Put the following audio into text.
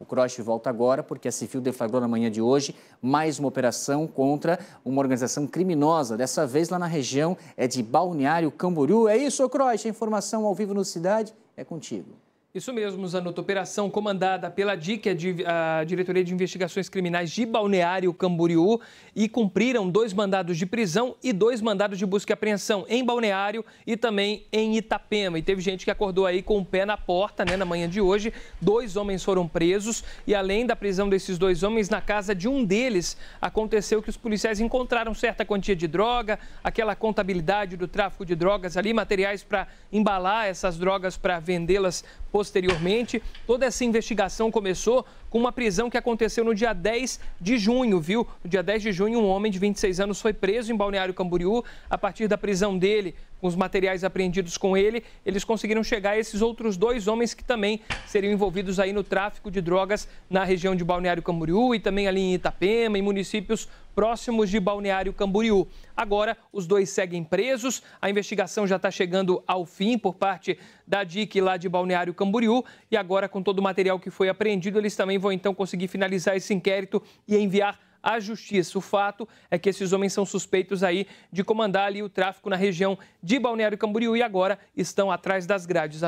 O Croch volta agora porque a Civil deflagrou na manhã de hoje mais uma operação contra uma organização criminosa, dessa vez lá na região é de Balneário Camboriú. É isso, a informação ao vivo no Cidade é contigo. Isso mesmo, Zanotto. Operação comandada pela DIC, a Diretoria de Investigações Criminais de Balneário Camboriú, e cumpriram dois mandados de prisão e dois mandados de busca e apreensão em Balneário e também em Itapema. E teve gente que acordou aí com o pé na porta, né, na manhã de hoje. Dois homens foram presos e além da prisão desses dois homens, na casa de um deles aconteceu que os policiais encontraram certa quantia de droga, aquela contabilidade do tráfico de drogas ali, materiais para embalar essas drogas para vendê-las posteriormente. Toda essa investigação começou com uma prisão que aconteceu no dia 10 de junho, viu? No dia 10 de junho, um homem de 26 anos foi preso em Balneário Camboriú. A partir da prisão dele, com os materiais apreendidos com ele, eles conseguiram chegar a esses outros dois homens que também seriam envolvidos aí no tráfico de drogas na região de Balneário Camboriú e também ali em Itapema, em municípios próximos de Balneário Camboriú. Agora, os dois seguem presos. A investigação já está chegando ao fim por parte da DIC lá de Balneário Camboriú. E agora, com todo o material que foi apreendido, eles também vão então conseguir finalizar esse inquérito e enviar à justiça. O fato é que esses homens são suspeitos aí de comandar ali o tráfico na região de Balneário Camboriú e agora estão atrás das grades.